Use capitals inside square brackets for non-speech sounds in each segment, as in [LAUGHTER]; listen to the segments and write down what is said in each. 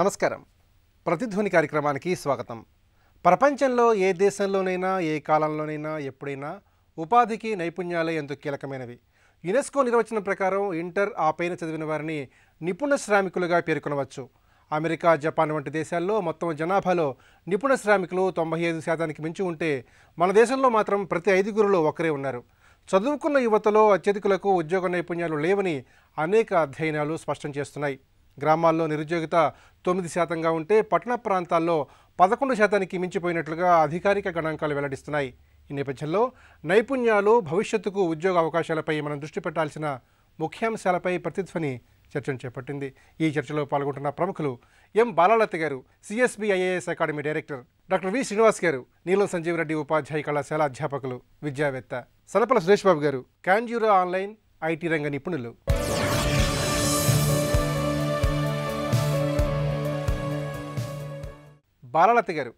నమస్కారం ప్రతిధ్వని కార్యక్రమానికి స్వాగతం ప్రపంచంలో ఏ దేశంలోనైనా ఏ కాలంలోనైనా ఎప్పుడైనా ఉపాధికి నైపుణ్యాలే ఎంతో కీలకమైనవి యునెస్కో నిర్వచనం ప్రకారం ఇంటర్ ఆ పైన చదివిన వారిని నిపుణ శ్రామికులుగా పేర్కొనవచ్చు అమెరికా జపాన్ వంటి దేశాల్లో మొత్తం జనాభాలో నిపుణ శ్రామికులు తొంభై ఐదు శాతానికి మించి ఉంటే మన దేశంలో మాత్రం ప్రతి ఐదుగురులో ఒకరే ఉన్నారు చదువుకున్న యువతలో అత్యధికులకు ఉద్యోగ నైపుణ్యాలు లేవని అనేక అధ్యయనాలు స్పష్టం చేస్తున్నాయి గ్రామాల్లో నిరుద్యోగిత తొమ్మిది శాతంగా ఉంటే పట్టణ ప్రాంతాల్లో పదకొండు శాతానికి మించిపోయినట్లుగా అధికారిక గణాంకాలు వెల్లడిస్తున్నాయి ఈ నేపథ్యంలో నైపుణ్యాలు భవిష్యత్తుకు ఉద్యోగ అవకాశాలపై మనం దృష్టి పెట్టాల్సిన ముఖ్యాంశాలపై ప్రతిధ్వని చర్చను చేపట్టింది ఈ చర్చలో పాల్గొంటున్న ప్రముఖులు ఎం బాలాలత్త గారు CSB IAS academy director doctor V Srinivas గారు నీలం సంజీవ్ రెడ్డి ఉపాధ్యాయ కళాశాల అధ్యాపకులు విద్యావేత్త సలపల సురేష్ బాబు గారు కాంజూరా ఆన్లైన్ ఐటీ రంగ నిపుణులు బాలలత గారు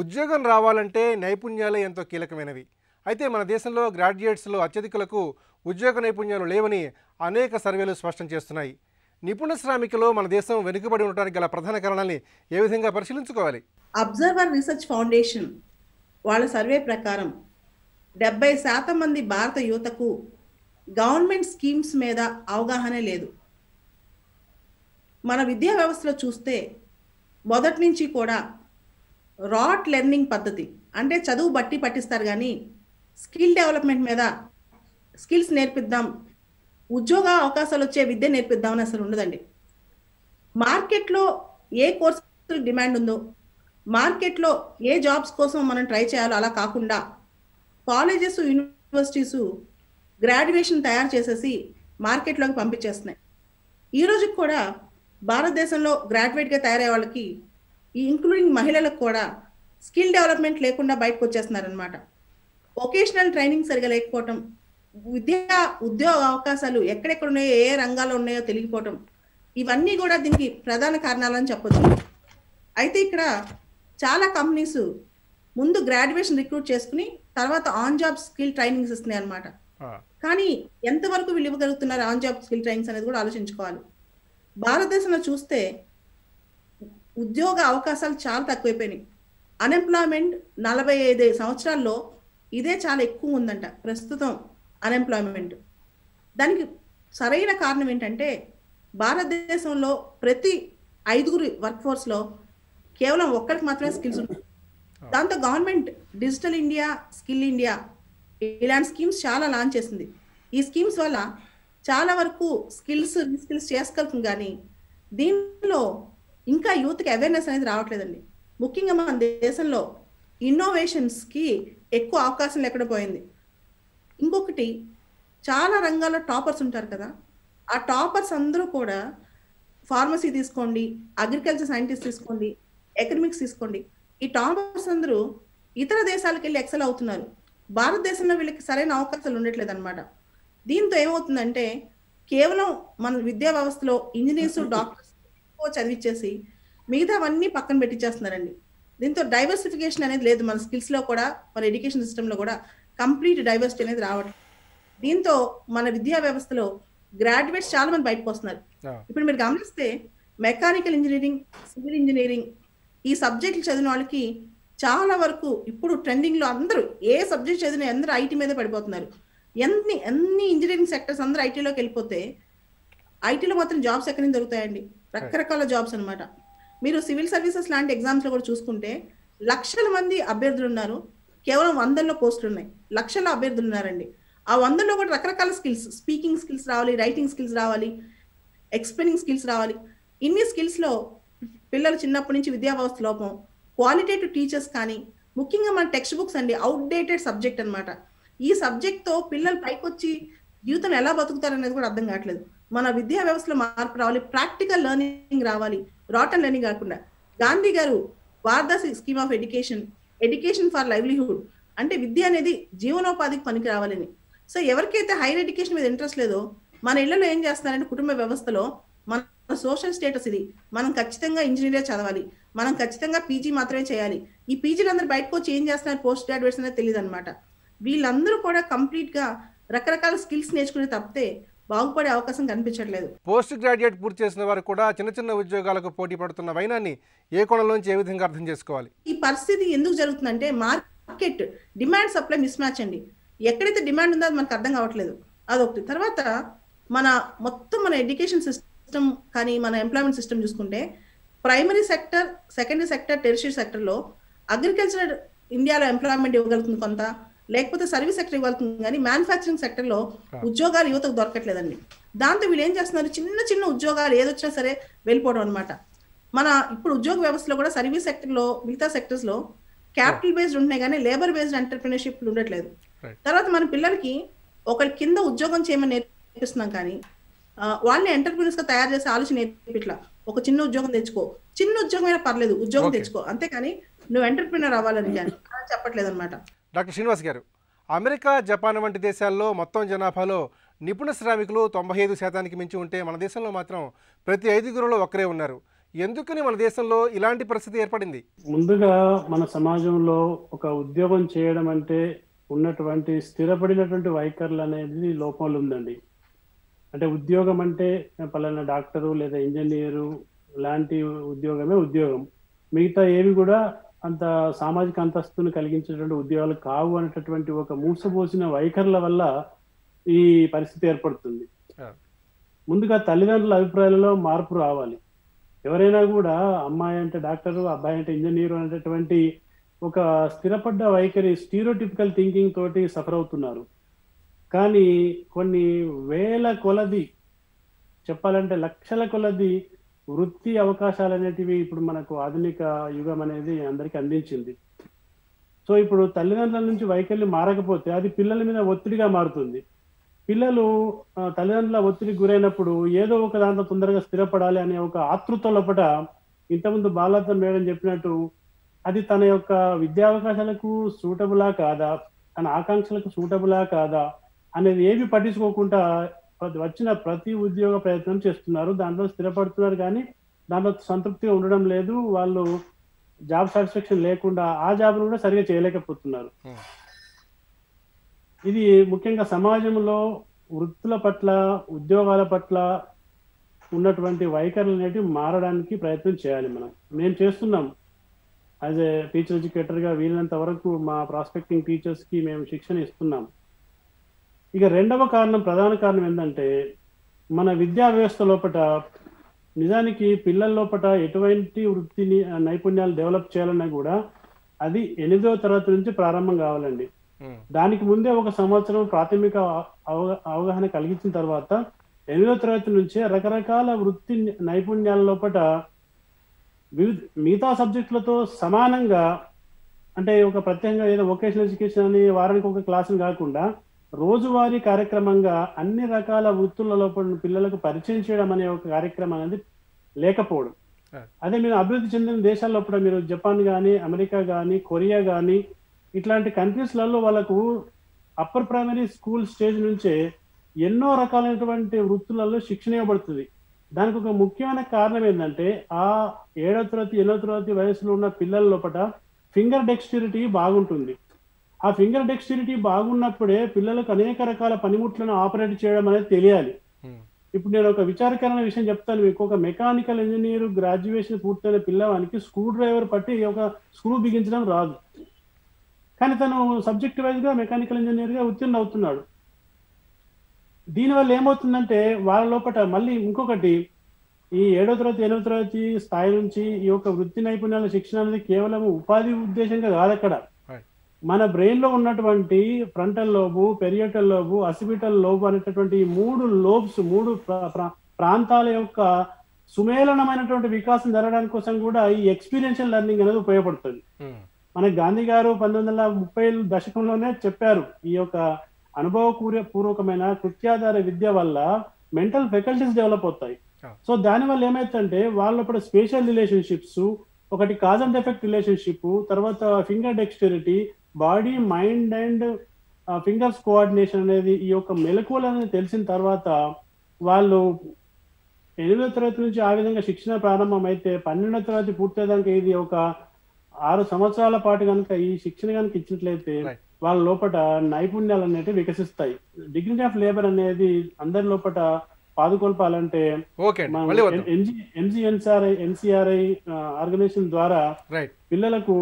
ఉద్యోగం రావాలంటే నైపుణ్యాలే ఎంతో కీలకమైనవి అయితే మన దేశంలో గ్రాడ్యుయేట్స్లో అత్యధికులకు ఉద్యోగ నైపుణ్యాలు లేవని అనేక సర్వేలు స్పష్టం చేస్తున్నాయి నిపుణ శ్రామికలో మన దేశం వెనుకబడి ఉండటానికి గల ప్రధాన కారణాన్ని ఏ విధంగా పరిశీలించుకోవాలి అబ్జర్వర్ రీసెర్చ్ ఫౌండేషన్ వాళ్ళ సర్వే ప్రకారం డెబ్బై శాతం మంది భారత యువతకు గవర్నమెంట్ స్కీమ్స్ మీద అవగాహనే లేదు మన విద్యా వ్యవస్థలో చూస్తే మొదటి నుంచి కూడా రాట్ లెర్నింగ్ పద్ధతి అంటే చదువు బట్టి పట్టిస్తారు కానీ స్కిల్ డెవలప్మెంట్ మీద స్కిల్స్ నేర్పిద్దాం ఉద్యోగ అవకాశాలు వచ్చే విద్య నేర్పిద్దామని అసలు ఉండదండి మార్కెట్లో ఏ కోర్సు డిమాండ్ ఉందో మార్కెట్లో ఏ జాబ్స్ కోసం మనం ట్రై చేయాలో అలా కాకుండా కాలేజెస్ యూనివర్సిటీస్ గ్రాడ్యుయేషన్ తయారు చేసేసి మార్కెట్లోకి పంపించేస్తున్నాయి ఈరోజు కూడా భారతదేశంలో గ్రాడ్యుయేట్గా తయారయ్యే వాళ్ళకి ఈ ఇంక్లూడింగ్ మహిళలకు కూడా స్కిల్ డెవలప్మెంట్ లేకుండా బయటకు వచ్చేస్తున్నారనమాట వొకేషనల్ ట్రైనింగ్ సరిగా లేకపోవటం విద్యా ఉద్యోగ అవకాశాలు ఎక్కడెక్కడ ఉన్నాయో ఏ రంగాల్లో ఉన్నాయో తెలియకపోవటం ఇవన్నీ కూడా దీనికి ప్రధాన కారణాలని చెప్పొచ్చు అయితే ఇక్కడ చాలా కంపెనీస్ ముందు గ్రాడ్యుయేషన్ రిక్రూట్ చేసుకుని తర్వాత ఆన్ జాబ్ స్కిల్ ట్రైనింగ్స్ ఇస్తున్నాయి అనమాట కానీ ఎంతవరకు వీళ్ళు ఇవ్వగలుగుతున్నారు ఆన్ జాబ్ స్కిల్ ట్రైనింగ్స్ అనేది కూడా ఆలోచించుకోవాలి భారతదేశంలో చూస్తే ఉద్యోగ అవకాశాలు చాలా తక్కువైపోయినాయి అన్ఎంప్లాయ్మెంట్ నలభై ఐదు సంవత్సరాల్లో ఇదే చాలా ఎక్కువ ఉందంట ప్రస్తుతం అన్ఎంప్లాయ్మెంట్ దానికి సరైన కారణం ఏంటంటే భారతదేశంలో ప్రతి ఐదుగురు వర్క్ ఫోర్స్లో కేవలం ఒక్కరికి మాత్రమే స్కిల్స్ ఉంటాయి దాంతో government digital India skill India ఇలాంటి స్కీమ్స్ చాలా లాంచ్ చేసింది ఈ స్కీమ్స్ వల్ల చాలా వరకు స్కిల్స్ స్కిల్స్ చేసుకెళ్తుంది కానీ దీనిలో ఇంకా యూత్కి అవేర్నెస్ అనేది రావట్లేదండి ముఖ్యంగా మన దేశంలో ఇన్నోవేషన్స్కి ఎక్కువ అవకాశం లేకుండా పోయింది ఇంకొకటి చాలా రంగాల్లో టాపర్స్ ఉంటారు కదా ఆ టాపర్స్ అందరూ కూడా ఫార్మసీ తీసుకోండి అగ్రికల్చర్ సైంటిస్ట్ తీసుకోండి ఎకనమిక్స్ తీసుకోండి ఈ టాపర్స్ అందరూ ఇతర దేశాలకు వెళ్ళి ఎక్సెల్ అవుతున్నారు భారతదేశంలో వీళ్ళకి సరైన అవకాశాలు ఉండట్లేదు అనమాట దీంతో ఏమవుతుందంటే కేవలం మన విద్యా వ్యవస్థలో ఇంజనీర్స్ [LAUGHS] డాక్టర్స్ ఎక్కువ చదివించేసి మిగతావన్నీ పక్కన పెట్టించేస్తున్నారండి దీంతో డైవర్సిఫికేషన్ అనేది లేదు మన స్కిల్స్ లో కూడా మన ఎడ్యుకేషన్ సిస్టంలో కూడా కంప్లీట్ డైవర్సిటీ అనేది రావడం దీంతో మన విద్యా వ్యవస్థలో గ్రాడ్యుయేట్స్ చాలా మంది బయటకు వస్తున్నారు ఇప్పుడు మీరు గమనిస్తే మెకానికల్ ఇంజనీరింగ్ సివిల్ ఇంజనీరింగ్ ఈ సబ్జెక్టులు చదివిన వాళ్ళకి చాలా వరకు ఇప్పుడు ట్రెండింగ్ లో అందరూ ఏ సబ్జెక్ట్ చదివిన అందరూ ఐటీ మీద పడిపోతున్నారు ఎన్ని ఎన్ని ఇంజనీరింగ్ సెక్టర్స్ అందరూ ఐటీలోకి వెళ్ళిపోతే ఐటీలో మాత్రం జాబ్స్ ఎక్కడి నుంచి దొరుకుతాయండి రకరకాల జాబ్స్ అనమాట మీరు సివిల్ సర్వీసెస్ లాంటి ఎగ్జామ్స్లో కూడా చూసుకుంటే లక్షల మంది అభ్యర్థులు ఉన్నారు కేవలం వందల్లో పోస్టులు ఉన్నాయి లక్షల అభ్యర్థులు ఉన్నారండి ఆ వందల్లో కూడా రకరకాల స్కిల్స్ స్పీకింగ్ స్కిల్స్ రావాలి రైటింగ్ స్కిల్స్ రావాలి ఎక్స్ప్లెయినింగ్ స్కిల్స్ రావాలి ఇన్ని స్కిల్స్లో పిల్లలు చిన్నప్పటి నుంచి విద్యావ్యవస్థ లోపం క్వాలిటేటివ్ టీచర్స్ కానీ ముఖ్యంగా మన టెక్స్ట్ బుక్స్ అండి అవుట్డేటెడ్ సబ్జెక్ట్ అనమాట ఈ సబ్జెక్ట్తో పిల్లలు పైకొచ్చి జీవితంలో ఎలా బతుకుతారు అనేది కూడా అర్థం కావట్లేదు మన విద్యా వ్యవస్థలో మార్పు రావాలి ప్రాక్టికల్ లెర్నింగ్ రావాలి రాటన్ లెర్నింగ్ కాకుండా గాంధీ గారు Wardha scheme of education education for livelihood అంటే విద్య అనేది జీవనోపాధికి పనికి రావాలని సో ఎవరికైతే హైయర్ ఎడ్యుకేషన్ మీద ఇంట్రెస్ట్ లేదో మన ఇళ్లలో ఏం చేస్తున్నారంటే కుటుంబ వ్యవస్థలో మన సోషల్ స్టేటస్ ఇది మనం ఖచ్చితంగా ఇంజనీరింగ్ చదవాలి మనం ఖచ్చితంగా పీజీ మాత్రమే చేయాలి ఈ పీజీలు అందరు బయటకు వచ్చి ఏం చేస్తున్నారు పోస్ట్ గ్రాడ్యుయేట్స్ అనేది తెలియదు అనమాట వీళ్ళందరూ కూడా కంప్లీట్ గా రకరకాల స్కిల్స్ నేర్చుకునే తప్పితే బాగుపడే అవకాశం కనిపించట్లేదు పోస్ట్ గ్రాడ్యుయేట్ పూర్తి చేసిన వారు కూడా చిన్న చిన్న ఉద్యోగాలకు పోటీ పడుతున్న వైనాన్ని ఏ కోణంలోంచి ఏ విధంగా అర్థం చేసుకోవాలి ఈ పరిస్థితి ఎందుకు జరుగుతుందంటే market demand supply mismatch అండి ఎక్కడైతే డిమాండ్ ఉందో అది మనకు అర్థం కావట్లేదు అదొకటి తర్వాత మన మొత్తం మన ఎడ్యుకేషన్ సిస్టమ్ కానీ మన ఎంప్లాయ్మెంట్ సిస్టమ్ చూసుకుంటే primary sector secondary sector tertiary సెక్టర్లో అగ్రికల్చర్ ఇండియాలో ఎంప్లాయ్మెంట్ ఇవ్వగలుగుతుంది కొంత లేకపోతే సర్వీస్ సెక్టర్ ఇవ్వాల్సింది కానీ మ్యానుఫ్యాక్చరింగ్ సెక్టర్లో ఉద్యోగాలు యువతకు దొరకట్లేదండి దాంతో వీళ్ళు ఏం చేస్తున్నారు చిన్న చిన్న ఉద్యోగాలు ఏదొచ్చినా సరే వెళ్ళిపోవడం అనమాట మన ఇప్పుడు ఉద్యోగ వ్యవస్థలో కూడా సర్వీస్ సెక్టర్లో మిగతా సెక్టర్స్లో క్యాపిటల్ బేస్డ్ ఉంటున్నాయి కానీ లేబర్ బేస్డ్ ఎంటర్ప్రినర్షిప్ ఉండట్లేదు తర్వాత మన పిల్లలకి ఒకరి కింద ఉద్యోగం చేయమని నేర్పిస్తున్నాం కానీ వాళ్ళని ఎంటర్ప్రినర్స్ గా తయారు చేసే ఆలోచన నేర్పిట్లా ఒక చిన్న ఉద్యోగం తెచ్చుకో చిన్న ఉద్యోగం అయినా పర్లేదు ఉద్యోగం తెచ్చుకో అంతేకాని నువ్వు ఎంటర్ప్రినర్ అవ్వాలని [COUGHS] చెప్పట్లేదు అనమాట డాక్టర్ శ్రీనివాస్ గారు అమెరికా జపాన్ వంటి దేశాల్లో మొత్తం జనాభాలో నిపుణ శ్రామికులు తొంభై ఐదు శాతానికి మించి ఉంటే మన దేశంలో మాత్రం ప్రతి ఐదుగురులో ఒకరే ఉన్నారు ఎందుకని మన దేశంలో ఇలాంటి పరిస్థితి ఏర్పడింది ముందుగా మన సమాజంలో ఒక ఉద్యోగం చేయడం అంటే ఉన్నటువంటి స్థిరపడినటువంటి వైఖరులు అనేది లోపాలు ఉందండి అంటే ఉద్యోగం అంటే పలానా డాక్టరు లేదా ఇంజనీరు లాంటి ఉద్యోగమే ఉద్యోగం మిగతా ఏవి కూడా అంత సామాజిక అంతస్తును కలిగించేటువంటి ఉద్యోగాలు కావు అనేటటువంటి ఒక మూసపోసిన వైఖరుల వల్ల ఈ పరిస్థితి ఏర్పడుతుంది ముందుగా తల్లిదండ్రుల అభిప్రాయాలలో మార్పు రావాలి ఎవరైనా కూడా అమ్మాయి అంటే డాక్టర్ అబ్బాయి అంటే ఇంజనీర్ అనేటటువంటి ఒక స్థిరపడ్డ వైఖరి స్టీరోటిపికల్ థింకింగ్ తోటి సఫర్ అవుతున్నారు కానీ కొన్ని వేల కొలది చెప్పాలంటే లక్షల కొలది వృత్తి అవకాశాలు అనేటివి ఇప్పుడు మనకు ఆధునిక యుగం అనేది అందరికి అందించింది సో ఇప్పుడు తల్లిదండ్రుల నుంచి వైకల్యం మారకపోతే అది పిల్లల మీద ఒత్తిడిగా మారుతుంది పిల్లలు తల్లిదండ్రుల ఒత్తిడికి గురైనప్పుడు ఏదో ఒక దాంట్లో తొందరగా స్థిరపడాలి అనే ఒక ఆతృత లోపట ఇంతకుముందు బాలత్వం మేడం చెప్పినట్టు అది తన యొక్క విద్యావకాశాలకు సూటబులా కాదా తన ఆకాంక్షలకు సూటబులా కాదా అనేది ఏమి పట్టించుకోకుండా వచ్చిన ప్రతి ఉద్యోగ ప్రయత్నం చేస్తున్నారు దాంట్లో స్థిరపడుతున్నారు కానీ దాంట్లో సంతృప్తిగా ఉండడం లేదు వాళ్ళు జాబ్ సాటిస్ఫాక్షన్ లేకుండా ఆ జాబ్ను కూడా సరిగా చేయలేకపోతున్నారు hmm. ఇది ముఖ్యంగా సమాజంలో వృత్తుల పట్ల ఉద్యోగాల పట్ల ఉన్నటువంటి వైఖరులు అనేటివి మారడానికి ప్రయత్నం చేయాలి మనం మేము చేస్తున్నాం యాజ్ ఏ టీచర్ ఎడ్యుకేటర్గా వీలైనంత వరకు మా ప్రాస్పెక్టింగ్ టీచర్స్కి మేము శిక్షణ ఇస్తున్నాం ఇక రెండవ కారణం ప్రధాన కారణం ఏంటంటే మన విద్యా వ్యవస్థ లోపల నిజానికి పిల్లల లోపల ఎటువంటి వృత్తిని నైపుణ్యాలు డెవలప్ చేయాలన్నా కూడా అది ఎనిమిదవ తరగతి నుంచి ప్రారంభం కావాలండి దానికి ముందే ఒక సంవత్సరం ప్రాథమిక అవగాహన కలిగించిన తర్వాత ఎనిమిదో తరగతి నుంచి రకరకాల వృత్తి నైపుణ్యాల లోపల వివిధ మిగతా సబ్జెక్టులతో సమానంగా అంటే ఒక ప్రత్యేకంగా ఏదో వొకేషనల్ ఎడ్యుకేషన్ అని వారానికి ఒక క్లాసులు కాకుండా రోజువారీ కార్యక్రమంగా అన్ని రకాల వృత్తులలో పిల్లలకు పరిచయం చేయడం అనే ఒక కార్యక్రమం అనేది లేకపోవడం అదే మీరు అభివృద్ధి చెందిన దేశాల్లో కూడా మీరు జపాన్ కానీ అమెరికా కానీ కొరియా కానీ ఇట్లాంటి కంట్రీస్లలో వాళ్ళకు అప్పర్ ప్రైమరీ స్కూల్ స్టేజ్ నుంచే ఎన్నో రకాలైనటువంటి వృత్తులలో శిక్షణ ఇవ్వబడుతుంది దానికి ఒక ముఖ్యమైన కారణం ఏంటంటే ఆ ఏడో తరగతి ఎనిమిదో తరగతి వయసులో ఉన్న పిల్లల లోపల ఫింగర్ డెక్స్టిరిటీ బాగుంటుంది ఆ ఫింగర్ డెక్స్టివిటీ బాగున్నప్పుడే పిల్లలకు అనేక రకాల పనిముట్లను ఆపరేట్ చేయడం అనేది తెలియాలి ఇప్పుడు నేను ఒక విచారకరమైన విషయం చెప్తాను మీకు ఒక మెకానికల్ ఇంజనీర్ గ్రాడ్యుయేషన్ పూర్తయిన పిల్లవానికి స్క్రూ డ్రైవర్ పట్టి ఒక స్క్రూ బిగించడం రాదు కానీ తను సబ్జెక్ట్ వైజ్గా మెకానికల్ ఇంజనీర్గా ఉత్తీర్ణ అవుతున్నాడు దీనివల్ల ఏమవుతుందంటే వాళ్ళ లోపల మళ్ళీ ఇంకొకటి ఈ ఏడో తరగతి ఎనిమిదో తరగతి స్థాయి నుంచి ఈ యొక్క వృత్తి నైపుణ్యాల శిక్షణ అనేది కేవలం ఉపాధి ఉద్దేశంగా కాదు అక్కడ మన బ్రెయిన్ లో ఉన్నటువంటి frontal lobe parietal lobe occipital lobe అనేటటువంటి మూడు లోబ్స్ మూడు ప్రాంతాల యొక్క సుమేళనమైనటువంటి వికాసం జరగడానికి కోసం కూడా ఈ ఎక్స్పీరియన్షియల్ లెర్నింగ్ అనేది ఉపయోగపడుతుంది hmm. మన గాంధీ గారు పంతొమ్మిది వందల ముప్పై దశకంలోనే చెప్పారు ఈ యొక్క అనుభవ పూర్వకమైన కృత్యాధార విద్య వల్ల మెంటల్ ఫెకల్టీస్ డెవలప్ అవుతాయి సో దానివల్ల ఏమైతుందంటే వాళ్ళు ఇప్పుడు స్పేషల్ రిలేషన్షిప్స్ ఒకటి కాజ్ అండ్ ఎఫెక్ట్ రిలేషన్షిప్ తర్వాత finger dexterity body mind and fingers coordination అనేది ఈ యొక్క మెలకువలని తెలిసిన తర్వాత వాళ్ళు ఎనిమిదో తరగతి నుంచి ఆ విధంగా శిక్షణ ప్రారంభమైతే పన్నెండో తరగతి పూర్తయ్యేదానికి ఇది ఒక ఆరు సంవత్సరాల పాటు కనుక ఈ శిక్షణ కనుక ఇచ్చినట్లయితే వాళ్ళ లోపల నైపుణ్యాలు అనేవి వికసిస్తాయి డిగ్నిటీ ఆఫ్ లేబర్ అనేది అందరి లోపల పాదుకొల్పాలంటే ఎంజిఎన్సిఆర్ఐ ఎన్సిఆర్ఐ ఆర్గనైజేషన్ ద్వారా పిల్లలకు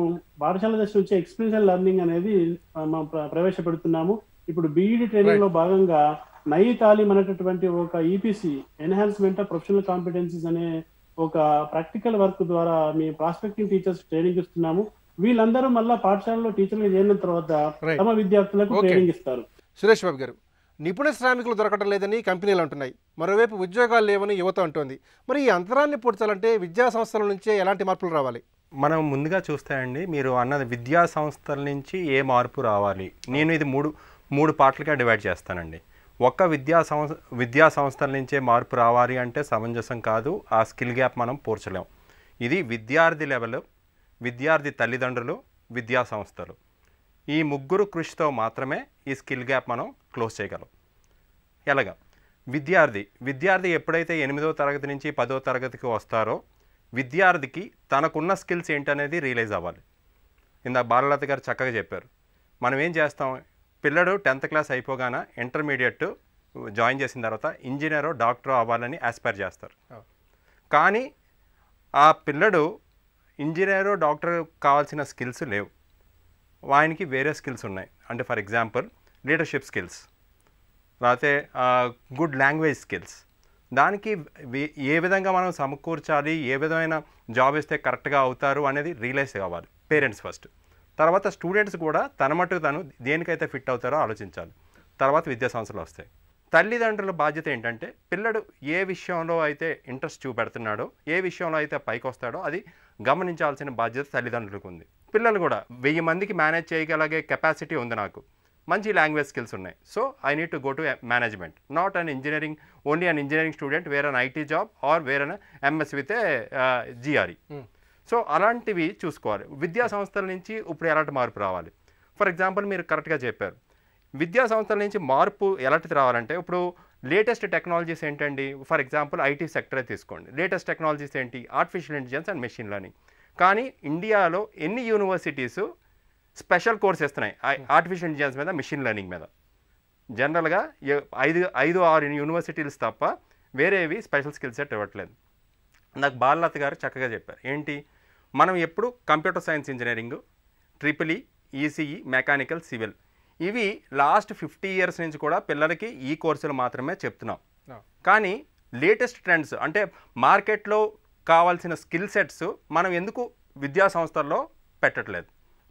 పాఠశాల దశ వచ్చే ఎక్స్పీరియన్షియల్ లెర్నింగ్ అనేది ప్రవేశపెడుతున్నాము ఇప్పుడు బీఈడి ట్రైనింగ్ లో భాగంగా నయి తాలీం అనేటటువంటి ఒక EPC enhancement of professional competencies అనే ఒక ప్రాక్టికల్ వర్క్ ద్వారా మీ ప్రాస్పెక్టింగ్ టీచర్స్ ట్రైనింగ్ ఇస్తున్నాము వీళ్ళందరూ మళ్ళా పాఠశాలలో టీచర్లు చేరిన తర్వాత తమ విద్యార్థులకు ట్రైనింగ్ ఇస్తారు సురేష్ బాబు గారు నిపుణ శ్రామికులు దొరకడం లేదని కంపెనీలు అంటున్నాయి మరోవైపు ఉద్యోగాలు లేవని యువత అంటోంది మరి ఈ అంతరాన్ని పూడ్చాలంటే విద్యా సంస్థల నుంచే ఎలాంటి మార్పులు రావాలి మనం ముందుగా చూస్తే అండి మీరు అన్నది విద్యా సంస్థల నుంచి ఏ మార్పు రావాలి నేను ఇది మూడు మూడు పార్ట్లుగా డివైడ్ చేస్తానండి ఒక్క విద్యా సంస్థ విద్యా సంస్థల నుంచే మార్పు రావాలి అంటే సమంజసం కాదు ఆ స్కిల్ గ్యాప్ మనం పూర్చలేం ఇది విద్యార్థి లెవెల్ విద్యార్థి తల్లిదండ్రులు విద్యా సంస్థలు ఈ ముగ్గురు కృషితో మాత్రమే ఈ స్కిల్ గ్యాప్ మనం క్లోజ్ చేయగలం ఎలాగా విద్యార్థి విద్యార్థి ఎప్పుడైతే ఎనిమిదో తరగతి నుంచి పదో తరగతికి వస్తారో విద్యార్థికి తనకున్న స్కిల్స్ ఏంటనేది రియలైజ్ అవ్వాలి ఇందాక బాలలత గారు చక్కగా చెప్పారు మనం ఏం చేస్తాం పిల్లడు టెన్త్ క్లాస్ అయిపోగానే ఇంటర్మీడియట్ జాయిన్ చేసిన తర్వాత ఇంజనీరో డాక్టర్ అవ్వాలని ఆస్పైర్ చేస్తారు కానీ ఆ పిల్లడు ఇంజనీరో డాక్టర్ కావాల్సిన స్కిల్స్ లేవు ఆయనకి వేరే స్కిల్స్ ఉన్నాయి అంటే ఫర్ ఎగ్జాంపుల్ లీడర్షిప్ స్కిల్స్ లేకపోతే గుడ్ లాంగ్వేజ్ స్కిల్స్ దానికి ఏ విధంగా మనం సమకూర్చాలి ఏ విధమైన జాబ్ ఇస్తే కరెక్ట్గా అవుతారు అనేది రియలైజ్ కావాలి పేరెంట్స్ ఫస్ట్ తర్వాత స్టూడెంట్స్ కూడా తన మటుకు తను దేనికైతే ఫిట్ అవుతారో ఆలోచించాలి తర్వాత విద్యా సంస్థలు వస్తాయి తల్లిదండ్రుల బాధ్యత ఏంటంటే పిల్లడు ఏ విషయంలో అయితే ఇంట్రెస్ట్ చూపెడుతున్నాడో ఏ విషయంలో అయితే పైకి వస్తాడో అది గమనించాల్సిన బాధ్యత తల్లిదండ్రులకు ఉంది పిల్లలు కూడా వెయ్యి మందికి మేనేజ్ చేయగలిగే కెపాసిటీ ఉంది నాకు మంచి లాంగ్వేజ్ స్కిల్స్ ఉన్నాయి so I need to go to management not an engineering only an engineering student వేరే ఐటీ జాబ్ ఆర్ వేరే ఎంఎస్ విత్ జిఆర్ఈ సో అలాంటివి చూసుకోవాలి విద్యా సంస్థల నుంచి ఇప్పుడు ఎలాంటి మార్పు రావాలి ఫర్ ఎగ్జాంపుల్ మీరు కరెక్ట్గా చెప్పారు విద్యా సంస్థల నుంచి మార్పు ఎలాంటిది రావాలంటే ఇప్పుడు లేటెస్ట్ టెక్నాలజీస్ ఏంటండి ఫర్ ఎగ్జాంపుల్ ఐటీ సెక్టరే తీసుకోండి లేటెస్ట్ టెక్నాలజీస్ ఏంటి artificial intelligence and machine learning కానీ ఇండియాలో ఎన్ని యూనివర్సిటీస్ స్పెషల్ కోర్స్ ఇస్తున్నాయి hmm. ఆర్టిఫిషియల్ ఇంటెలిజెన్స్ మీద మెషిన్ లెర్నింగ్ మీద జనరల్గా ఐదు ఐదు ఆరు యూనివర్సిటీలు తప్ప వేరేవి స్పెషల్ స్కిల్ సెట్ ఇవ్వట్లేదు నాకు బాలనాథ్ గారు చక్కగా చెప్పారు ఏంటి మనం ఎప్పుడు computer science engineering triple ECE mechanical civil ఇవి లాస్ట్ ఫిఫ్టీ ఇయర్స్ నుంచి కూడా పిల్లలకి ఈ కోర్సులు మాత్రమే చెప్తున్నాం కానీ లేటెస్ట్ ట్రెండ్స్ అంటే మార్కెట్లో కావాల్సిన స్కిల్ సెట్స్ మనం ఎందుకు విద్యా సంస్థల్లో పెట్టట్లేదు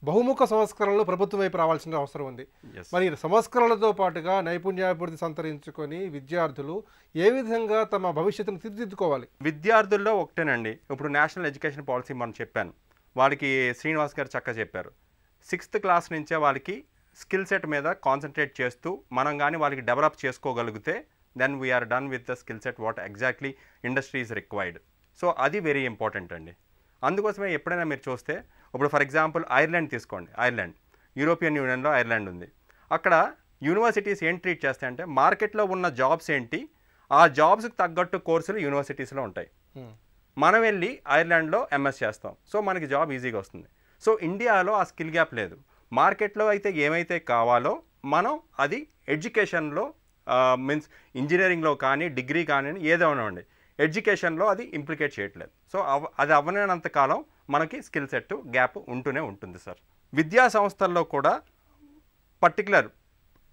బహుముఖ సంస్కరణలు ప్రభుత్వం వైపు రావాల్సిన అవసరం ఉంది మరి సంస్కరణలతో పాటుగా నైపుణ్యాభివృద్ధి సంతరించుకొని విద్యార్థులు ఏ విధంగా తమ భవిష్యత్తును తీర్చిదిద్దుకోవాలి విద్యార్థుల్లో ఒకటేనండి ఇప్పుడు నేషనల్ ఎడ్యుకేషన్ పాలసీ మనం చెప్పాను వాళ్ళకి శ్రీనివాస్ గారు చక్క చెప్పారు సిక్స్త్ క్లాస్ నుంచే వాళ్ళకి స్కిల్ సెట్ మీద కాన్సన్ట్రేట్ చేస్తూ మనం కానీ వాళ్ళకి డెవలప్ చేసుకోగలిగితే then we're done with the skill set what exactly industries required so అది వెరీ ఇంపార్టెంట్ అండి అందుకోసమే ఎప్పుడైనా మీరు చూస్తే ఇప్పుడు ఫర్ ఎగ్జాంపుల్ ఐర్లాండ్ తీసుకోండి ఐర్లాండ్ యూరోపియన్ యూనియన్లో ఐర్లాండ్ ఉంది అక్కడ యూనివర్సిటీస్ ఏం ట్రీట్ చేస్తాయంటే మార్కెట్లో ఉన్న జాబ్స్ ఏంటి ఆ జాబ్స్కి తగ్గట్టు కోర్సులు యూనివర్సిటీస్లో ఉంటాయి hmm. మనం వెళ్ళి ఐర్లాండ్లో ఎంఎస్ చేస్తాం సో మనకి జాబ్ ఈజీగా వస్తుంది సో ఇండియాలో ఆ స్కిల్ గ్యాప్ లేదు మార్కెట్లో అయితే ఏమైతే కావాలో మనం అది ఎడ్యుకేషన్లో మీన్స్ ఇంజనీరింగ్లో కానీ డిగ్రీ కానీ ఉండి ఎడ్యుకేషన్లో అది ఇంప్లికేట్ చేయట్లేదు సో అది అవ్వలేనంత కాలం మనకి స్కిల్ సెట్ గ్యాప్ ఉంటూనే ఉంటుంది సార్ విద్యా సంస్థల్లో కూడా పర్టికులర్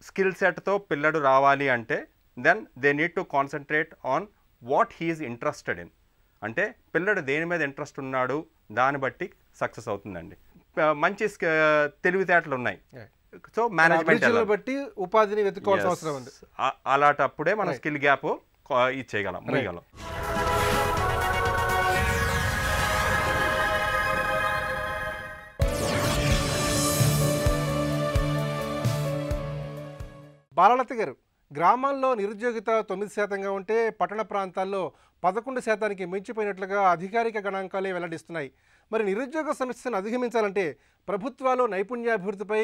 స్కిల్ సెట్తో పిల్లడు రావాలి అంటే then they need to concentrate on what he is interested in అంటే పిల్లడు దేని మీద ఇంట్రెస్ట్ ఉన్నాడు దాన్ని బట్టి సక్సెస్ అవుతుందండి మంచి తెలివితేటలు ఉన్నాయి సో మేనేజ్మెంట్ బట్టి ఉపాధిని వెతుకోవాల్సిన అవసరం ఉంది అలాంటప్పుడే మనం స్కిల్ గ్యాప్ ఇచ్చేయగలం ముయ్యగలం బాలలత గారు గ్రామాల్లో నిరుద్యోగిత తొమ్మిది శాతంగా ఉంటే పట్టణ ప్రాంతాల్లో పదకొండు శాతానికి మించిపోయినట్లుగా అధికారిక గణాంకాలే వెల్లడిస్తున్నాయి మరి నిరుద్యోగ సమస్యను అధిగమించాలంటే ప్రభుత్వాలు నైపుణ్యాభివృద్ధిపై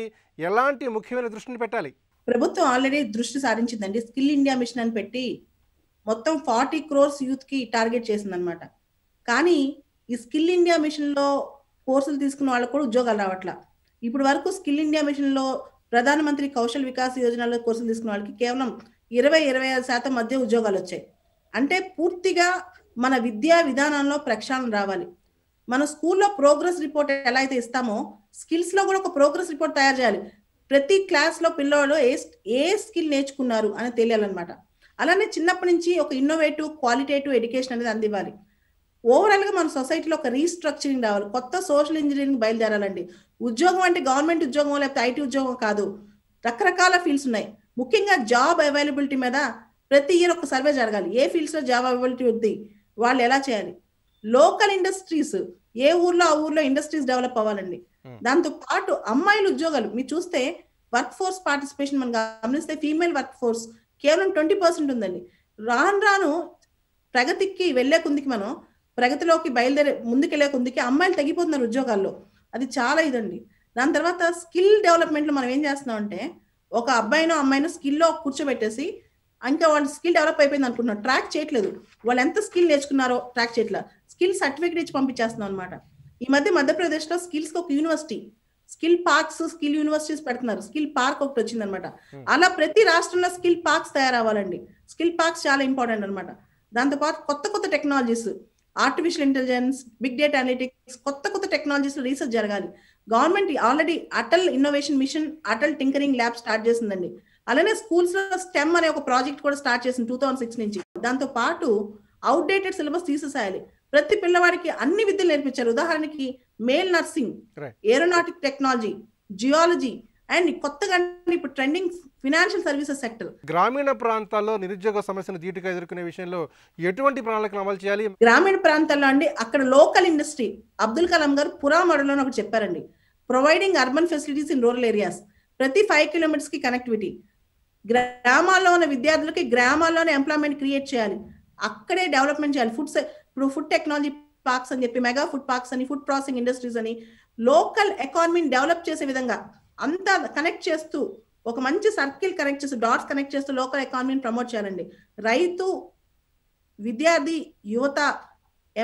ఎలాంటి ముఖ్యమైన దృష్టిని పెట్టాలి ప్రభుత్వం ఆల్రెడీ దృష్టి సారించిందండి స్కిల్ ఇండియా మిషన్ అని పెట్టి మొత్తం ఫార్టీ క్రోర్స్ యూత్కి టార్గెట్ చేసింది అనమాట కానీ ఈ స్కిల్ ఇండియా మిషన్లో కోర్సులు తీసుకున్న వాళ్ళకు కూడా ఉద్యోగాలు రావట్లా ఇప్పుడు వరకు స్కిల్ ఇండియా మిషన్లో ప్రధానమంత్రి కౌశల్ వికాస్ యోజనలో కోర్సులు తీసుకున్న వాళ్ళకి కేవలం ఇరవై ఇరవై ఐదు శాతం మధ్య ఉద్యోగాలు వచ్చాయి అంటే పూర్తిగా మన విద్యా విధానంలో ప్రక్షాళన రావాలి మన స్కూల్లో ప్రోగ్రెస్ రిపోర్ట్ ఎలా అయితే ఇస్తామో స్కిల్స్ లో కూడా ఒక ప్రోగ్రెస్ రిపోర్ట్ తయారు చేయాలి ప్రతి క్లాస్ లో పిల్లలు ఏ ఏ స్కిల్ నేర్చుకున్నారు అని తెలియాలన్నమాట అలానే చిన్నప్పటి నుంచి ఒక ఇన్నోవేటివ్ క్వాలిటేటివ్ ఎడ్యుకేషన్ అనేది అందివ్వాలి ఓవరాల్ గా మన సొసైటీలో ఒక రీస్ట్రక్చరింగ్ రావాలి కొత్త సోషల్ ఇంజనీరింగ్ బయలుదేరాలండి ఉద్యోగం అంటే గవర్నమెంట్ ఉద్యోగం లేకపోతే ఐటీ ఉద్యోగం కాదు రకరకాల ఫీల్డ్స్ ఉన్నాయి ముఖ్యంగా జాబ్ అవైలబిలిటీ మీద ప్రతి ఇయర్ ఒక సర్వే జరగాలి ఏ ఫీల్డ్స్ లో జాబ్ అవైలబిలిటీ ఉంది వాళ్ళు ఎలా చేయాలి లోకల్ ఇండస్ట్రీస్ ఏ ఊర్లో ఆ ఊర్లో ఇండస్ట్రీస్ డెవలప్ అవ్వాలండి hmm. దాంతో పాటు అమ్మాయిల ఉద్యోగాలు మీరు చూస్తే వర్క్ ఫోర్స్ పార్టిసిపేషన్ మనం గమనిస్తే ఫీమేల్ వర్క్ ఫోర్స్ కేవలం ట్వంటీ పర్సెంట్ ఉందండి రాను రాను ప్రగతికి వెళ్లే కుందికి మనం ప్రగతిలోకి బయలుదేరే ముందుకెళ్లే కుందికి అమ్మాయిలు తగ్గిపోతున్నారు ఉద్యోగాల్లో అది చాలా ఇదండి దాని తర్వాత స్కిల్ డెవలప్మెంట్ లో మనం ఏం చేస్తున్నాం అంటే ఒక అబ్బాయినో అమ్మాయినో స్కిల్లో కూర్చోబెట్టేసి ఇంకా వాళ్ళు స్కిల్ డెవలప్ అయిపోయింది అనుకుంటున్నారు ట్రాక్ చేయట్లేదు వాళ్ళు ఎంత స్కిల్ నేర్చుకున్నారో ట్రాక్ చేయట్లేదు స్కిల్ సర్టిఫికేట్ ఇచ్చి పంపించేస్తున్నాం అనమాట ఈ మధ్య మధ్యప్రదేశ్ లో స్కిల్స్ ఒక university skill parks skill universities పెడుతున్నారు స్కిల్ పార్క్ ఒకటి వచ్చిందనమాట అలా ప్రతి రాష్ట్రంలో స్కిల్ పార్క్స్ తయారవ్వాలండి స్కిల్ పార్క్స్ చాలా ఇంపార్టెంట్ అనమాట దాంతోపాటు కొత్త కొత్త technologies artificial intelligence big data analytics కొత్త కొత్త టెక్నాలజీస్ రీసెర్చ్ జరగాలి government already Atal innovation mission Atal tinkering lab start చేసిందండి అలానే స్కూల్స్ లో స్టెమ్ అనే ఒక ప్రాజెక్ట్ కూడా స్టార్ట్ చేసింది టూ థౌసండ్ సిక్స్ నుంచి దాంతో పాటు అవుట్డేటెడ్ సిలబస్ తీసేసేయాలి ప్రతి పిల్లవాడికి అన్ని విద్యలు నేర్పించారు ఉదాహరణకి male nursing aeronautic technology geology and కొత్తగా ఇప్పుడు ట్రెండింగ్ ఫినాన్షియల్ సర్వీసెస్ సెక్టర్ గ్రామీణ ప్రాంతాల్లో నిరుద్యోగ సమస్యను ధీటుగా ఎదుర్కొనే విషయంలో ఎటువంటి ప్రణాళికలు అమలు చేయాలి గ్రామీణ ప్రాంతాల్లో అండి అక్కడ లోకల్ ఇండస్ట్రీ అబ్దుల్ కలాం గారు పురామడలో ఒకటి చెప్పారండి providing urban facilities in rural areas ప్రతి ఫైవ్ కిలోమీటర్స్ కి కనెక్టివిటీ గ్రామాల్లో ఉన్న విద్యార్థులకి గ్రామాల్లోనే ఎంప్లాయ్మెంట్ క్రియేట్ చేయాలి అక్కడే డెవలప్మెంట్ చేయాలి ఫుడ్ ఇప్పుడు ఫుడ్ టెక్నాలజీ పార్క్స్ అని చెప్పి మెగా ఫుడ్ పార్క్స్ అని ఫుడ్ ప్రాసెసింగ్ ఇండస్ట్రీస్ అని లోకల్ ఎకానమీని డెవలప్ చేసే విధంగా అంతా కనెక్ట్ చేస్తూ ఒక మంచి సర్కిల్ కనెక్ట్ చేస్తూ డాట్స్ కనెక్ట్ చేస్తూ లోకల్ ఎకానమీని ప్రమోట్ చేయాలండి రైతు విద్యార్థి యువత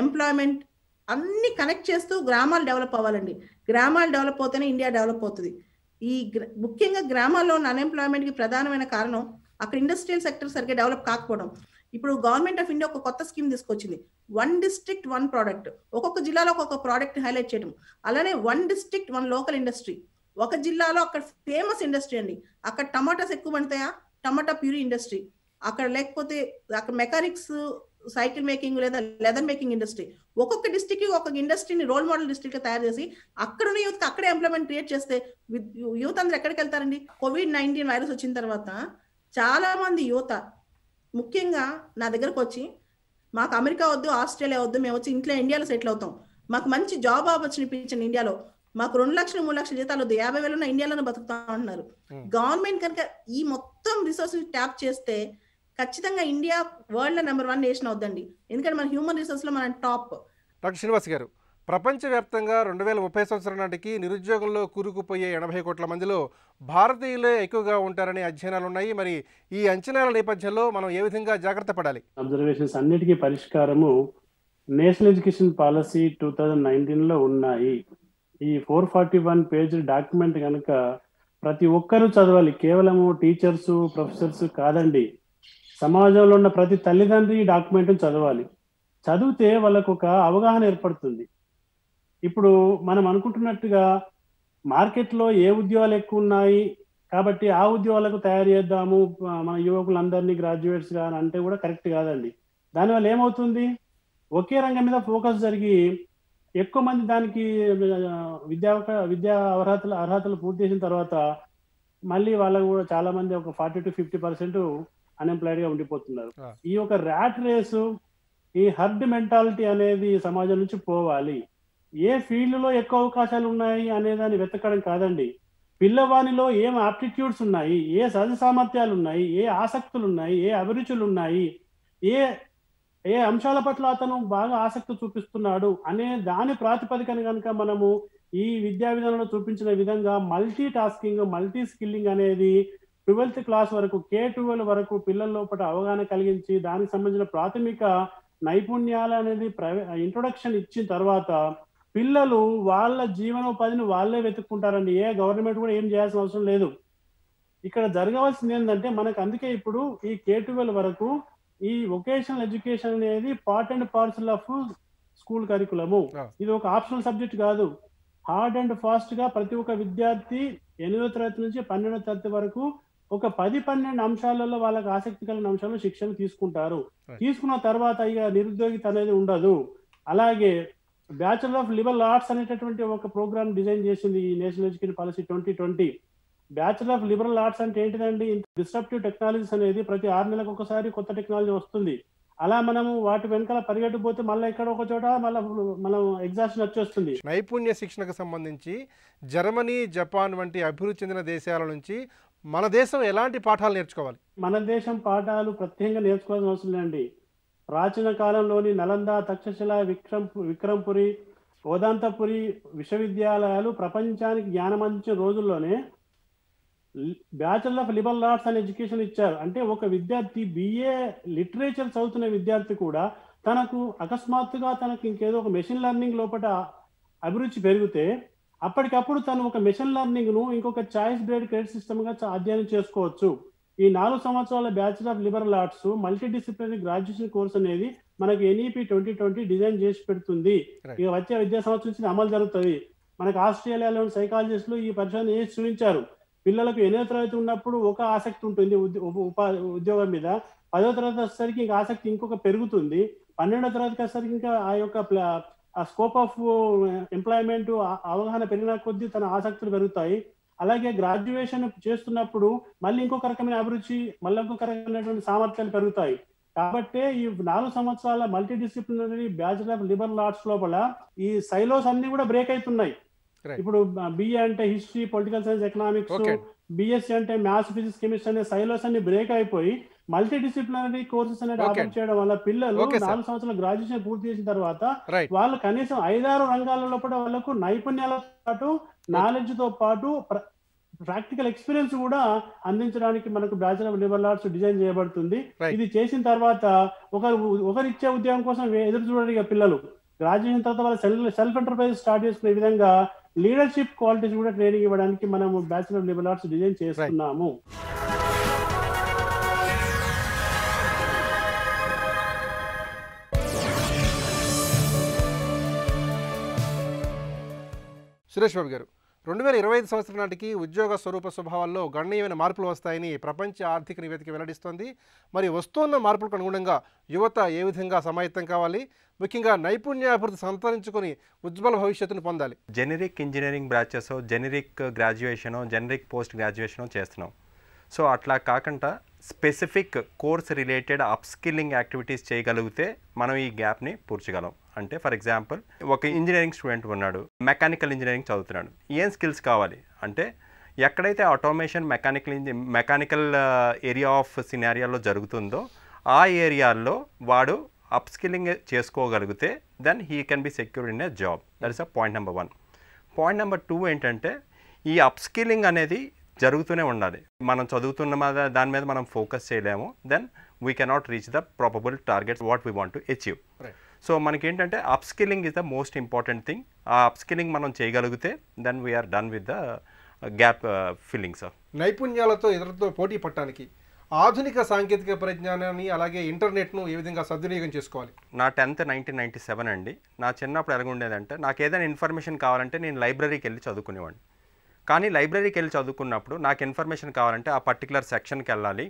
ఎంప్లాయ్మెంట్ అన్ని కనెక్ట్ చేస్తూ గ్రామాలు డెవలప్ అవ్వాలండి గ్రామాలు డెవలప్ అవుతేనే ఇండియా డెవలప్ అవుతుంది ఈ ముఖ్యంగా గ్రామాల్లో ఉన్న అన్ఎంప్లాయ్మెంట్కి ప్రధానమైన కారణం అక్కడ ఇండస్ట్రియల్ సెక్టర్ సరిగ్గా డెవలప్ కాకపోవడం ఇప్పుడు గవర్నమెంట్ ఆఫ్ ఇండియా ఒక కొత్త స్కీమ్ తీసుకొచ్చింది వన్ డిస్ట్రిక్ట్ వన్ ప్రోడక్ట్ ఒక్కొక్క జిల్లాలో ఒక్కొక్క ప్రోడక్ట్ హైలైట్ చేయడం అలానే one district one local industry ఒక జిల్లాలో అక్కడ ఫేమస్ ఇండస్ట్రీ అండి అక్కడ టమాటాస్ ఎక్కువ పడతాయా టమాటా ప్యూరీ ఇండస్ట్రీ అక్కడ లేకపోతే అక్కడ మెకానిక్స్ సైకిల్ మేకింగ్ లేదా లెదర్ మేకింగ్ ఇండస్ట్రీ ఒక్కొక్క డిస్టిక్ ఒక్కొక్క ఇండస్ట్రీని రోల్ మోడల్ డిస్ట్రిక్ట్ గా తయారు చేసి అక్కడ ఉన్న యూత్ అక్కడే ఎంప్లాయ్మెంట్ క్రియేట్ చేస్తే యూత్ అందరు ఎక్కడికి వెళ్తారండి కోవిడ్ నైన్టీన్ వైరస్ వచ్చిన తర్వాత చాలా మంది యువత ముఖ్యంగా నా దగ్గరకు వచ్చి మాకు అమెరికా వద్దు ఆస్ట్రేలియా వద్దు మేము వచ్చి ఇంట్లో ఇండియాలో సెటిల్ అవుతాం మాకు మంచి జాబ్ ఆపర్చునిటీ ఇప్పించండి ఇండియాలో మాకు రెండు లక్షలు మూడు లక్షల జీతాలు వద్దు యాభై వేలు ఇండియాలోనే బతుకుతా ఉంటున్నారు గవర్నమెంట్ కనుక ఈ మొత్తం రిసోర్స్ ట్యాప్ చేస్తే ఖచ్చితంగా India world number one nation అవుద్దండి ఎందుకంటే మన హ్యూమన్ రిసోర్స్ లో మన టాప్ డాక్టర్ శ్రీనివాస్ గారు ప్రపంచవ్యాప్తంగా రెండు వేల ముప్పై సంవత్సరం నాటికి నిరుద్యోగంలో కూరుకుపోయే ఎనభై కోట్ల మందిలో భారతీయులే ఎక్కువగా ఉంటారని అధ్యయనాలు ఉన్నాయి మరి ఈ అంచనాల నేపథ్యంలో మనం ఏ విధంగా జాగ్రత్త పడాలి అబ్జర్వేషన్స్ అన్నిటికీ పరిష్కారము national education policy two thousand నైన్టీన్లో ఉన్నాయి ఈ four forty one page document కనుక ప్రతి ఒక్కరూ చదవాలి కేవలము టీచర్స్ ప్రొఫెసర్స్ కాదండి సమాజంలో ఉన్న ప్రతి తల్లిదండ్రి ఈ డాక్యుమెంట్ను చదవాలి చదివితే వాళ్ళకు ఒక అవగాహన ఏర్పడుతుంది ఇప్పుడు మనం అనుకుంటున్నట్టుగా మార్కెట్లో ఏ ఉద్యోగాలు ఎక్కువ ఉన్నాయి కాబట్టి ఆ ఉద్యోగాలకు తయారు చేద్దాము మన యువకులందరినీ గ్రాడ్యుయేట్స్ గా అంటే కూడా కరెక్ట్ కాదండి దానివల్ల ఏమవుతుంది ఒకే రంగం మీద ఫోకస్ జరిగి ఎక్కువ మంది దానికి విద్యా విద్యా అర్హతలు అర్హతలు పూర్తి చేసిన తర్వాత మళ్ళీ వాళ్ళకు కూడా చాలా మంది ఒక forty to fifty percent unemployed గా ఉండిపోతున్నారు ఈ యొక్క ర్యాట్ రేసు ఈ హర్డ్ మెంటాలిటీ అనేది సమాజం నుంచి పోవాలి ఏ ఫీల్డ్లో ఎక్కువ అవకాశాలు ఉన్నాయి అనే దాన్ని వెతకడం కాదండి పిల్లవానిలో ఏం ఆప్టిట్యూడ్స్ ఉన్నాయి ఏ సహజ సామర్థ్యాలు ఉన్నాయి ఏ ఆసక్తులు ఉన్నాయి ఏ అభిరుచులు ఉన్నాయి ఏ ఏ అంశాల పట్ల అతను బాగా ఆసక్తి చూపిస్తున్నాడు అనే దాని ప్రాతిపదికన కనుక మనము ఈ విద్యా విధానంలో చూపించిన విధంగా మల్టీ టాస్కింగ్ మల్టీ స్కిల్లింగ్ అనేది ట్వెల్త్ క్లాస్ వరకు కే ట్వెల్వ్ వరకు పిల్లల లోపల అవగాహన కలిగించి దానికి సంబంధించిన ప్రాథమిక నైపుణ్యాలు అనేది ఇంట్రొడక్షన్ ఇచ్చిన తర్వాత పిల్లలు వాళ్ళ జీవనోపాధిని వాళ్ళే వెతుక్కుంటారండి ఏ గవర్నమెంట్ కూడా ఏం చేయాల్సిన అవసరం లేదు ఇక్కడ జరగవలసింది ఏంటంటే మనకు అందుకే ఇప్పుడు ఈ కే ట్వెల్వ్ వరకు ఈ వొకేషనల్ ఎడ్యుకేషన్ అనేది part and parcel of school curriculum ఇది ఒక ఆప్షనల్ సబ్జెక్ట్ కాదు హార్డ్ అండ్ ఫాస్ట్ గా ప్రతి ఒక్క విద్యార్థి ఎనిమిదో తరగతి నుంచి పన్నెండో తరగతి వరకు ఒక పది పన్నెండు అంశాలలో వాళ్ళకి ఆసక్తి కలిగిన అంశాలు శిక్షణ తీసుకుంటారు తీసుకున్న తర్వాత ఇక నిరుద్యోగిత అనేది ఉండదు అలాగే బ్యాచులర్ ఆఫ్ లిబరల్ ఆర్ట్స్ అనేటటువంటి ఒక ప్రోగ్రామ్ డిజైన్ చేసింది ఈ national education policy twenty twenty bachelor of liberal arts అంటే ఏంటిదండి డిస్ట్రప్టివ్ టెక్నాలజీస్ అనేది ప్రతి ఆరు నెలలకు ఒకసారి కొత్త టెక్నాలజీ వస్తుంది అలా మనము వాటి వెనకాల పరిగెట్టుపోతే మళ్ళీ ఎక్కడ ఒక చోట మళ్ళీ మనం ఎగ్జాషన్ వచ్చేస్తుంది నైపుణ్య శిక్షణకు సంబంధించి జర్మనీ జపాన్ వంటి అభివృద్ధి చెందిన దేశాల నుంచి మన దేశం ఎలాంటి పాఠాలు నేర్చుకోవాలి మన దేశం పాఠాలు ప్రత్యేకంగా నేర్చుకోవాల్సిన అవసరం లేదండి ప్రాచీన కాలంలోని నలంద తక్షశిల విక్రమ్ విక్రంపురి ఓదాంతపురి విశ్వవిద్యాలయాలు ప్రపంచానికి జ్ఞానం రోజుల్లోనే bachelor of liberal arts and education ఇచ్చారు అంటే ఒక విద్యార్థి బిఏ లిటరేచర్ చదువుతున్న విద్యార్థి కూడా తనకు అకస్మాత్తుగా తనకు ఇంకేదో ఒక మెషిన్ లెర్నింగ్ లోపల అభిరుచి పెరిగితే అప్పటికప్పుడు తను ఒక మెషిన్ లెర్నింగ్ను ఇంకొక చాయిస్ గ్రేడ్ క్రెడిట్ సిస్టమ్గా అధ్యయనం చేసుకోవచ్చు ఈ నాలుగు సంవత్సరాల bachelor of liberal arts multi disciplinary graduation course అనేది మనకు ఎన్ఈపి ట్వంటీ ట్వంటీ డిజైన్ చేసి పెడుతుంది ఇక వచ్చే విద్యా సంవత్సరం నుంచి అమలు జరుగుతుంది మనకు ఆస్ట్రేలియాలోని సైకాలజిస్టులు ఈ పరిశోధన చేసి చూపించారు పిల్లలకు ఎన్నో తరగతి ఉన్నప్పుడు ఒక ఆసక్తి ఉంటుంది ఉపాధి ఉద్యోగం మీద పదో తరగతి వచ్చేసరికి ఇంకా ఆసక్తి ఇంకొక పెరుగుతుంది పన్నెండో తరగతికి వచ్చేసరికి ఇంకా ఆ యొక్క స్కోప్ ఆఫ్ ఎంప్లాయ్మెంట్ అవగాహన పెరిగిన కొద్దీ తన ఆసక్తులు పెరుగుతాయి అలాగే గ్రాడ్యుయేషన్ చేస్తున్నప్పుడు మళ్ళీ ఇంకొక రకమైన అభిరుచి మళ్ళీ ఇంకొక రకమైనటువంటి సామర్థ్యాలు పెరుగుతాయి కాబట్టే ఈ నాలుగు సంవత్సరాల multi disciplinary bachelor of liberal arts లోపల ఈ సైలోస్ అన్ని కూడా బ్రేక్ అవుతున్నాయి ఇప్పుడు బిఏ అంటే history political science economics BSc అంటే మ్యాథ్స్ ఫిజిక్స్ కెమిస్ట్రీ అనే సైలోస్ అన్ని బ్రేక్ అయిపోయి మల్టీ డిసిప్లినరీ కోర్సెస్ అనేది ఆఫర్ చేయడం వల్ల పిల్లలు నాలుగు సంవత్సరాలు గ్రాడ్యుయేషన్ పూర్తి చేసిన తర్వాత వాళ్ళు కనీసం ఐదారు రంగాలలో కూడా వాళ్ళకు నైపుణ్యాల పాటు hmm. నాలెడ్జ్ తో పాటు ప్రాక్టికల్ ఎక్స్పీరియన్స్ కూడా అందించడానికి మనకు bachelor of liberal arts design చేయబడుతుంది ఇది చేసిన తర్వాత ఒకరు ఒకరిచ్చే ఉద్యోగం కోసం ఎదురు చూడరు పిల్లలు గ్రాడ్యుయేషన్ తర్వాత వాళ్ళ సెల్ఫ్ ఎంటర్ప్రైజ్ స్టార్ట్ చేసుకునే విధంగా లీడర్షిప్ క్వాలిటీస్ కూడా ట్రైనింగ్ ఇవ్వడానికి మనం bachelor of liberal arts design చేస్తున్నాము సురేష్ బాబు గారు రెండు వేల ఇరవై ఐదు సంవత్సరం నాటికి ఉద్యోగ స్వరూప స్వభావాల్లో గణనీయమైన మార్పులు వస్తాయని ప్రపంచ ఆర్థిక నివేదిక వెల్లడిస్తోంది మరి వస్తున్న మార్పులకు అనుగుణంగా యువత ఏ విధంగా సమాయత్తం కావాలి ముఖ్యంగా నైపుణ్యాభివృద్ధి సంతరించుకొని ఉజ్వల భవిష్యత్తును పొందాలి generic engineering branches generic graduation generic post graduation చేస్తున్నాం సో అట్లా కాకుండా specific course related upskilling activities చేయగలిగితే మనం ఈ గ్యాప్ని పూడ్చగలం అంటే ఫర్ ఎగ్జాంపుల్ ఒక ఇంజనీరింగ్ స్టూడెంట్ ఉన్నాడు మెకానికల్ ఇంజనీరింగ్ చదువుతున్నాడు ఏం స్కిల్స్ కావాలి అంటే ఎక్కడైతే automation mechanical mechanical area of సినారియాలో జరుగుతుందో ఆ ఏరియాల్లో వాడు అప్ స్కిల్లింగ్ చేసుకోగలిగితే then he can be secure in a job that is a point number one point number two ఏంటంటే ఈ అప్ స్కిల్లింగ్ అనేది జరుగుతూనే ఉండాలి మనం చదువుతున్న దాని మీద మనం ఫోకస్ చేయలేము then we cannot reach the probable targets what we want to achieve so మనకి ఏంటంటే upskilling is the most important thing ఆ అప్స్కిల్లింగ్ మనం చేయగలిగితే then we're done with the gap filling sir నైపుణ్యాలతో ఇతరులతో పోటీ పట్టడానికి ఆధునిక సాంకేతిక పరిజ్ఞానాన్ని అలాగే ఇంటర్నెట్ను ఏ విధంగా సద్వినియోగం చేసుకోవాలి నా టెన్త్ నైన్టీన్ నైన్టీ సెవెన్ అండి నా చిన్నప్పుడు ఎలాగుండేదంటే నాకు ఏదైనా ఇన్ఫర్మేషన్ కావాలంటే నేను లైబ్రరీకి వెళ్ళి చదువుకునేవాడిని కానీ లైబ్రరీకి వెళ్ళి చదువుకున్నప్పుడు నాకు ఇన్ఫర్మేషన్ కావాలంటే ఆ పర్టికులర్ సెక్షన్కి వెళ్ళాలి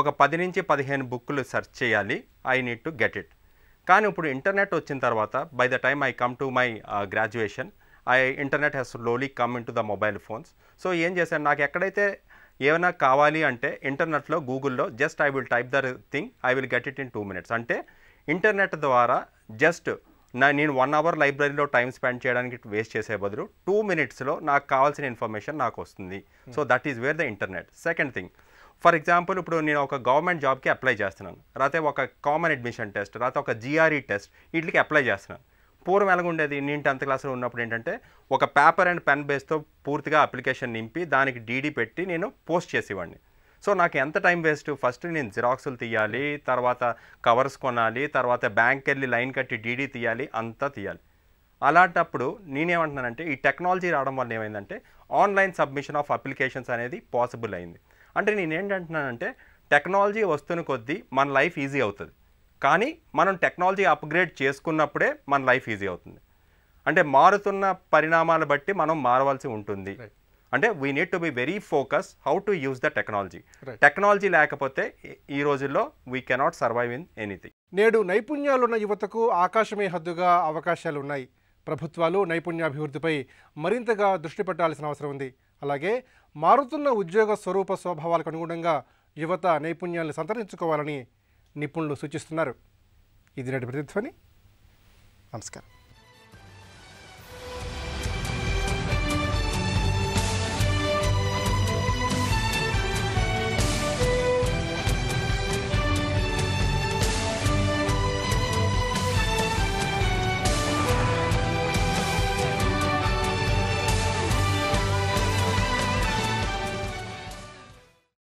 ఒక పది నుంచి పదిహేను బుక్లు సెర్చ్ చేయాలి I need to get it కానీ ఇప్పుడు ఇంటర్నెట్ వచ్చిన తర్వాత by the time I come to my graduation I internet has slowly come in to the mobile phones so ఏం చేశాను నాకు ఎక్కడైతే ఏమైనా కావాలి అంటే ఇంటర్నెట్లో గూగుల్లో just I will type the thing I will get it in two minutes అంటే ఇంటర్నెట్ ద్వారా జస్ట్ నా నేను వన్ అవర్ లైబ్రరీలో టైం స్పెండ్ చేయడానికి వేస్ట్ చేసే బదులు టూ మినిట్స్లో నాకు కావాల్సిన ఇన్ఫర్మేషన్ నాకు వస్తుంది so that is where the internet second thing for example ఇప్పుడు నేను ఒక గవర్నమెంట్ జాబ్కి అప్లై చేస్తున్నాను రాతే ఒక కామన్ అడ్మిషన్ టెస్ట్ రాతే ఒక జీఆర్ఈ టెస్ట్ వీటికి అప్లై చేస్తున్నాను పూర్వం ఉండేది నేను టెన్త్ క్లాస్లో ఉన్నప్పుడు ఏంటంటే ఒక పేపర్ అండ్ పెన్ బేస్తో పూర్తిగా అప్లికేషన్ నింపి దానికి డీడీ పెట్టి నేను పోస్ట్ చేసేవాడిని సో నాకు ఎంత టైం వేస్ట్ ఫస్ట్ నేను జిరాక్సులు తీయాలి తర్వాత కవర్స్ కొనాలి తర్వాత బ్యాంక్కి వెళ్ళి లైన్ కట్టి డీడీ తీయాలి అంతా తీయాలి అలాంటప్పుడు నేనేమంటున్నానంటే ఈ టెక్నాలజీ రావడం వల్ల ఏమైందంటే ఆన్లైన్ సబ్మిషన్ ఆఫ్ అప్లికేషన్స్ అనేది పాసిబుల్ అయింది అంటే నేను ఏంటంటున్నానంటే టెక్నాలజీ వస్తున్న కొద్దీ మన లైఫ్ ఈజీ అవుతుంది కానీ మనం టెక్నాలజీ అప్గ్రేడ్ చేసుకున్నప్పుడే మన లైఫ్ ఈజీ అవుతుంది అంటే మారుతున్న పరిణామాలు బట్టి మనం మారవలసి ఉంటుంది అంటే we need to be very focus how to use the technology technology లేకపోతే ఈ రోజుల్లో we cannot survive in anything నేడు నైపుణ్యాలున్న యువతకు ఆకాశమే హద్దుగా అవకాశాలు ఉన్నాయి ప్రభుత్వాలు నైపుణ్యాభివృద్ధిపై మరింతగా దృష్టి పెట్టాల్సిన అవసరం ఉంది అలాగే మారుతున్న ఉద్యోగ స్వరూప స్వభావాలకు అనుగుణంగా యువత నైపుణ్యాలను సంతరించుకోవాలని నిపుణులు సూచిస్తున్నారు ఇది నేటి ప్రతిధ్వని నమస్కారం